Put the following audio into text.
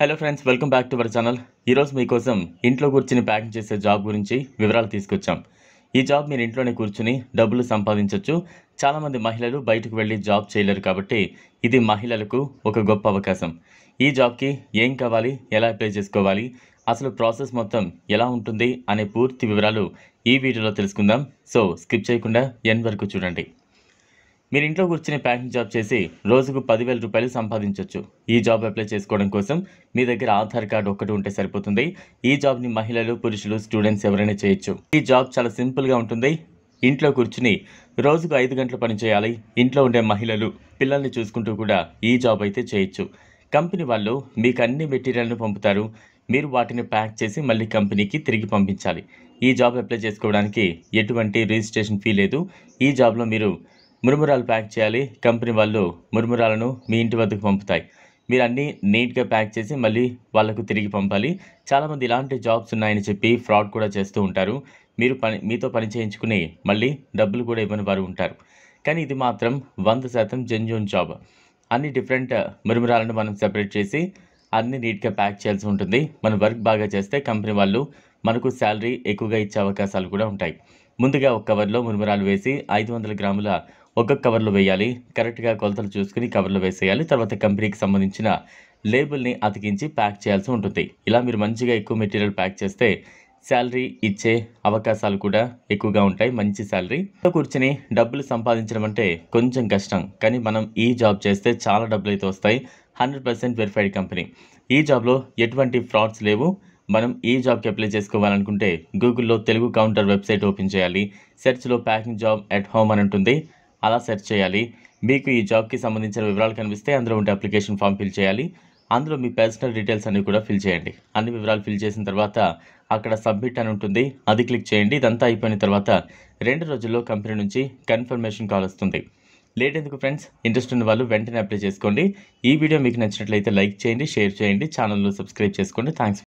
hello friends welcome back to our channel ఈరోజు మీకోసం ఇంట్లో కూర్చుని ప్యాకింగ్ చేసే జాబ్ గురించి వివరాలు తీసుకొచ్చాం ఈ జాబ్ మీరు ఇంట్లోనే కూర్చుని డబ్బులు సంపాదించవచ్చు చాలామంది మహిళలు బయటకు వెళ్ళి జాబ్ చేయలేరు కాబట్టి ఇది మహిళలకు ఒక గొప్ప అవకాశం ఈ జాబ్కి ఏం కావాలి ఎలా అప్లై చేసుకోవాలి అసలు ప్రాసెస్ మొత్తం ఎలా ఉంటుంది అనే పూర్తి వివరాలు ఈ వీడియోలో తెలుసుకుందాం సో స్కిప్ చేయకుండా ఎన్ వరకు చూడండి మీరు ఇంట్లో కూర్చుని ప్యాకింగ్ జాబ్ చేసి రోజుకు పదివేల రూపాయలు సంపాదించవచ్చు ఈ జాబ్ అప్లై చేసుకోవడం కోసం మీ దగ్గర ఆధార్ కార్డు ఒక్కటి ఉంటే సరిపోతుంది ఈ జాబ్ని మహిళలు పురుషులు స్టూడెంట్స్ ఎవరైనా చేయొచ్చు ఈ జాబ్ చాలా సింపుల్గా ఉంటుంది ఇంట్లో కూర్చుని రోజుకు ఐదు గంటలు పనిచేయాలి ఇంట్లో ఉండే మహిళలు పిల్లల్ని చూసుకుంటూ కూడా ఈ జాబ్ అయితే చేయొచ్చు కంపెనీ వాళ్ళు మీకు అన్ని మెటీరియల్ను పంపుతారు మీరు వాటిని ప్యాక్ చేసి మళ్ళీ కంపెనీకి తిరిగి పంపించాలి ఈ జాబ్ అప్లై చేసుకోవడానికి ఎటువంటి రిజిస్ట్రేషన్ ఫీ లేదు ఈ జాబ్లో మీరు మురుమురాలు ప్యాక్ చేయాలి కంపెనీ వాళ్ళు మురుమురాలను మీ ఇంటి వద్దకు పంపుతాయి మీరు అన్నీ నీట్గా ప్యాక్ చేసి మళ్ళీ వాళ్ళకు తిరిగి పంపాలి చాలామంది ఇలాంటి జాబ్స్ ఉన్నాయని చెప్పి ఫ్రాడ్ కూడా చేస్తూ ఉంటారు మీరు పని మీతో పని చేయించుకుని మళ్ళీ డబ్బులు కూడా ఇవ్వని వారు ఉంటారు కానీ ఇది మాత్రం వంద శాతం జెన్యున్ జాబ్ అన్ని డిఫరెంట్ మురుమురాలను మనం సెపరేట్ చేసి అన్ని నీట్గా ప్యాక్ చేయాల్సి ఉంటుంది మన వర్క్ బాగా చేస్తే కంపెనీ వాళ్ళు మనకు శాలరీ ఎక్కువగా ఇచ్చే అవకాశాలు కూడా ఉంటాయి ముందుగా ఒక కవర్లో మురుమురాలు వేసి ఐదు వందల గ్రాముల ఒక కవర్లో వేయాలి కరెక్ట్గా కొలతలు చూసుకుని కవర్లో వేసేయాలి తర్వాత కంపెనీకి సంబంధించిన లేబుల్ని అతికించి ప్యాక్ చేయాల్సి ఉంటుంది ఇలా మీరు మంచిగా ఎక్కువ మెటీరియల్ ప్యాక్ చేస్తే శాలరీ ఇచ్చే అవకాశాలు కూడా ఎక్కువగా ఉంటాయి మంచి శాలరీ కూర్చొని డబ్బులు సంపాదించడం అంటే కొంచెం కష్టం కానీ మనం ఈ జాబ్ చేస్తే చాలా డబ్బులు అయితే వస్తాయి హండ్రెడ్ పర్సెంట్ వెరిఫైడ్ కంపెనీ ఈ జాబ్లో ఎటువంటి ఫ్రాడ్స్ లేవు మనం ఈ జాబ్కి అప్లై చేసుకోవాలనుకుంటే గూగుల్లో తెలుగు కౌంటర్ వెబ్సైట్ ఓపెన్ చేయాలి సెర్చ్లో ప్యాకింగ్ జాబ్ అట్ హోమ్ అని ఉంటుంది అలా సెర్చ్ చేయాలి మీకు ఈ జాబ్కి సంబంధించిన వివరాలు కనిపిస్తే అందులో ఉండే అప్లికేషన్ ఫామ్ ఫిల్ చేయాలి అందులో మీ పర్సనల్ డీటెయిల్స్ అన్నీ కూడా ఫిల్ చేయండి అన్ని వివరాలు ఫిల్ చేసిన తర్వాత అక్కడ సబ్మిట్ అని ఉంటుంది అది క్లిక్ చేయండి ఇదంతా అయిపోయిన తర్వాత రెండు రోజుల్లో కంపెనీ నుంచి కన్ఫర్మేషన్ కాల్ వస్తుంది లేట్ ఎందుకు ఫ్రెండ్స్ ఇంట్రెస్ట్ ఉన్న వాళ్ళు వెంటనే అప్లై చేసుకోండి ఈ వీడియో మీకు నచ్చినట్లయితే లైక్ చేయండి షేర్ చేయండి ఛానల్లో సబ్స్క్రైబ్ చేసుకోండి థ్యాంక్స్